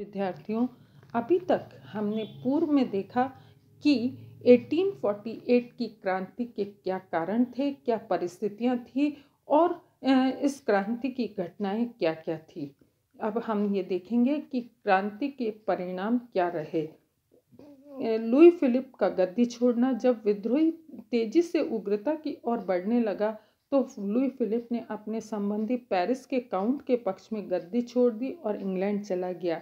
विद्यार्थियों अभी तक हमने पूर्व में देखा कि 1848 की क्रांति के क्या कारण थे क्या परिस्थितियां थी और इस क्रांति की घटनाएं क्या क्या थी अब हम ये देखेंगे कि क्रांति के परिणाम क्या रहे लुई फिलिप का गद्दी छोड़ना जब विद्रोही तेजी से उग्रता की ओर बढ़ने लगा तो लुई फिलिप ने अपने संबंधी पेरिस के काउंट के पक्ष में गद्दी छोड़ दी और इंग्लैंड चला गया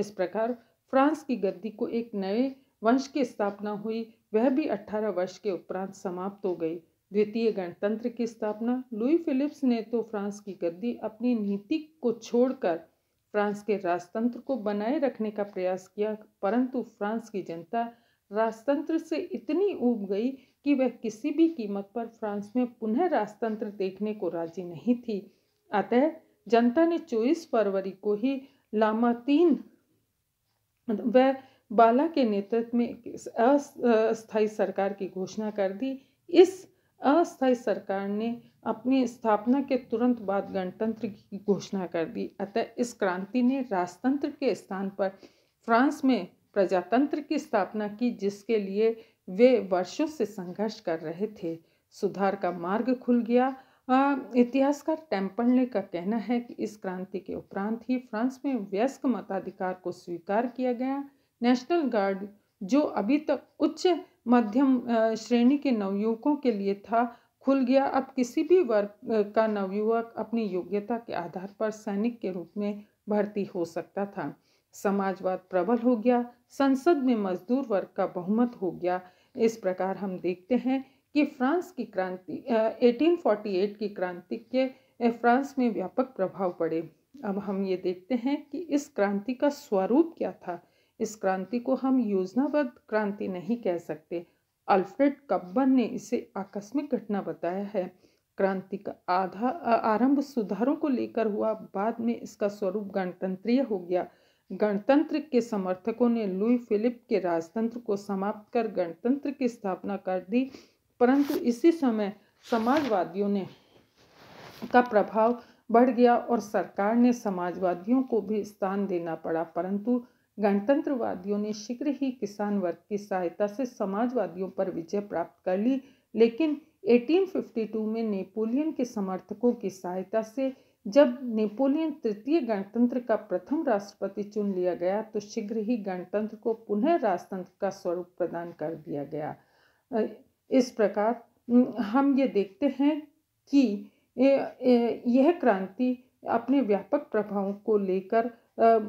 इस प्रकार फ्रांस की गद्दी को एक नए वंश की स्थापना हुई वह भी 18 वर्ष के उपरांत समाप्त हो गई द्वितीय गणतंत्र की स्थापना लुई फिलिप्स ने तो फ्रांस की गद्दी अपनी नीति को छोड़कर फ्रांस के राजतंत्र को बनाए रखने का प्रयास किया परंतु फ्रांस की जनता राजतंत्र से इतनी ऊब गई कि वह किसी भी कीमत पर फ्रांस में पुनः राजतंत्र देखने को राजी नहीं थी अतः जनता ने चौबीस फरवरी को ही लामातीन मतलब वह बाला के नेतृत्व में अस्थायी सरकार की घोषणा कर दी इस अस्थायी सरकार ने अपनी स्थापना के तुरंत बाद गणतंत्र की घोषणा कर दी अतः इस क्रांति ने राजतंत्र के स्थान पर फ्रांस में प्रजातंत्र की स्थापना की जिसके लिए वे वर्षों से संघर्ष कर रहे थे सुधार का मार्ग खुल गया इतिहासकार टेम्पलने का कहना है कि इस क्रांति के उपरांत ही फ्रांस में व्यस्क मताधिकार को स्वीकार किया गया नेशनल गार्ड जो अभी तक उच्च मध्यम श्रेणी के नवयुवकों के लिए था खुल गया अब किसी भी वर्ग का नवयुवक अपनी योग्यता के आधार पर सैनिक के रूप में भर्ती हो सकता था समाजवाद प्रबल हो गया संसद में मजदूर वर्ग का बहुमत हो गया इस प्रकार हम देखते हैं कि फ्रांस की क्रांति 1848 की क्रांति के फ्रांस में व्यापक प्रभाव पड़े अब हम ये देखते हैं कि इस क्रांति का स्वरूप क्या था इस क्रांति को हम योजनाबद्ध क्रांति नहीं कह सकते अल्फ्रेड कब्बन ने इसे आकस्मिक घटना बताया है क्रांति का आधा आरंभ सुधारों को लेकर हुआ बाद में इसका स्वरूप गणतंत्रीय हो गया गणतंत्र के समर्थकों ने लुई फिलिप के राजतंत्र को समाप्त कर गणतंत्र की स्थापना कर दी परंतु इसी समय समाजवादियों ने का प्रभाव बढ़ गया और सरकार ने समाजवादियों को भी स्थान देना पड़ा परंतु गणतंत्रवादियों ने शीघ्र ही किसान वर्ग की सहायता से समाजवादियों पर विजय प्राप्त कर ली लेकिन 1852 में नेपोलियन के समर्थकों की सहायता से जब नेपोलियन तृतीय गणतंत्र का प्रथम राष्ट्रपति चुन लिया गया तो शीघ्र ही गणतंत्र को पुनः राजतंत्र का स्वरूप प्रदान कर दिया गया इस प्रकार हम ये देखते हैं कि यह क्रांति अपने व्यापक प्रभावों को लेकर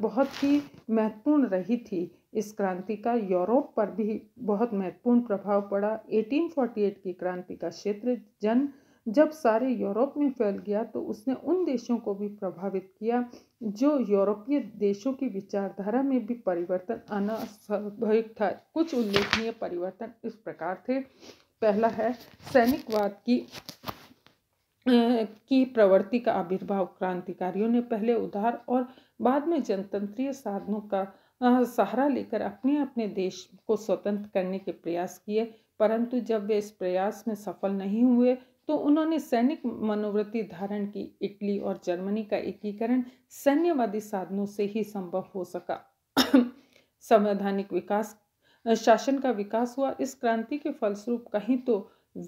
बहुत ही महत्वपूर्ण रही थी इस क्रांति का यूरोप पर भी बहुत महत्वपूर्ण प्रभाव पड़ा 1848 की क्रांति का क्षेत्र जन जब सारे यूरोप में फैल गया तो उसने उन देशों को भी प्रभावित किया जो यूरोपीय देशों की विचारधारा में भी परिवर्तन आना स्वाभाविक था कुछ उल्लेखनीय परिवर्तन इस प्रकार थे पहला है सैनिकवाद की की प्रवृत्ति का आविर्भाव क्रांतिकारियों ने पहले उधार और बाद में जनतंत्रीय साधनों का सहारा लेकर अपने अपने देश को स्वतंत्र करने के प्रयास किए परंतु जब वे इस प्रयास में सफल नहीं हुए तो उन्होंने सैनिक मनोवृत्ति धारण की इटली और जर्मनी का एकीकरण सैन्यवादी साधनों से ही संभव हो सका संवैधानिक विकास शासन का विकास हुआ इस क्रांति के फलस्वरूप कहीं तो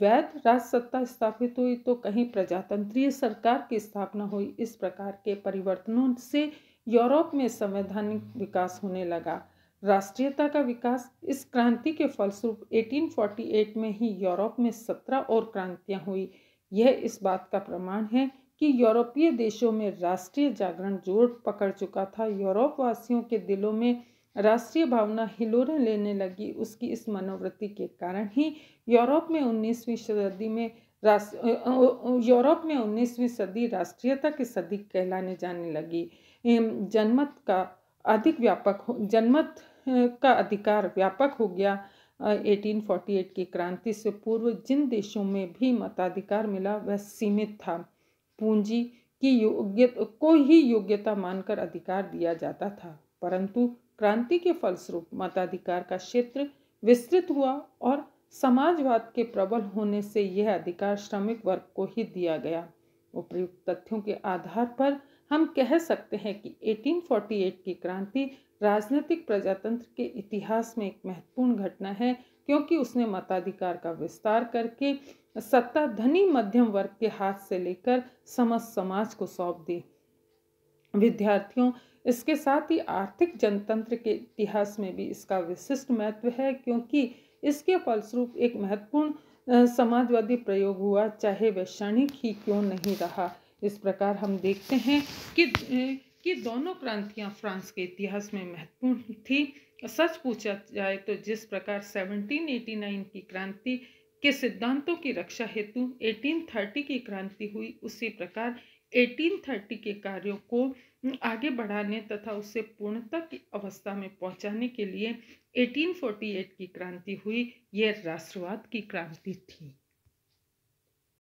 वैध राजसत्ता स्थापित हुई तो कहीं प्रजातंत्रीय सरकार की स्थापना हुई इस प्रकार के परिवर्तनों से यूरोप में संवैधानिक विकास होने लगा राष्ट्रीयता का विकास इस क्रांति के फलस्वरूप 1848 में ही यूरोप में सत्रह और क्रांतियां हुई यह इस बात का प्रमाण है कि यूरोपीय देशों में राष्ट्रीय जागरण जोर पकड़ चुका था यूरोप वासियों के दिलों में राष्ट्रीय भावना हिलोरे लेने लगी उसकी इस मनोवृत्ति के कारण ही यूरोप में उन्नीसवीं सदी में यूरोप में उन्नीसवीं सदी राष्ट्रीयता की सदी कहलाने जाने लगी जनमत का अधिक व्यापक जनमत का अधिकार व्यापक हो गया 1848 की क्रांति से पूर्व जिन देशों में भी मताधिकार मिला वह सीमित था पूंजी की योग्य को ही योग्यता मानकर अधिकार दिया जाता था परंतु क्रांति के फलस्वरूप मताधिकार का क्षेत्र विस्तृत हुआ और समाजवाद के प्रबल होने से यह अधिकार श्रमिक वर्ग को ही दिया गया उपयुक्त तथ्यों के आधार पर हम कह सकते हैं कि 1848 की क्रांति राजनीतिक प्रजातंत्र के इतिहास में एक महत्वपूर्ण घटना है क्योंकि उसने मताधिकार का विस्तार करके सत्ता धनी मध्यम वर्ग के हाथ से लेकर समस्त समाज को सौंप दी विद्यार्थियों इसके साथ ही आर्थिक जनतंत्र के इतिहास में भी इसका विशिष्ट महत्व है क्योंकि इसके फलस्वरूप एक महत्वपूर्ण समाजवादी प्रयोग हुआ चाहे वैश्विक ही क्यों नहीं रहा इस प्रकार हम देखते हैं कि कि दोनों क्रांतियां फ्रांस के इतिहास में महत्वपूर्ण थी सच पूछा जाए तो जिस प्रकार 1789 की क्रांति के सिद्धांतों की रक्षा हेतु 1830 की क्रांति हुई उसी प्रकार 1830 के कार्यों को आगे बढ़ाने तथा उसे पूर्णता की अवस्था में पहुंचाने के लिए 1848 की क्रांति हुई यह राष्ट्रवाद की क्रांति थी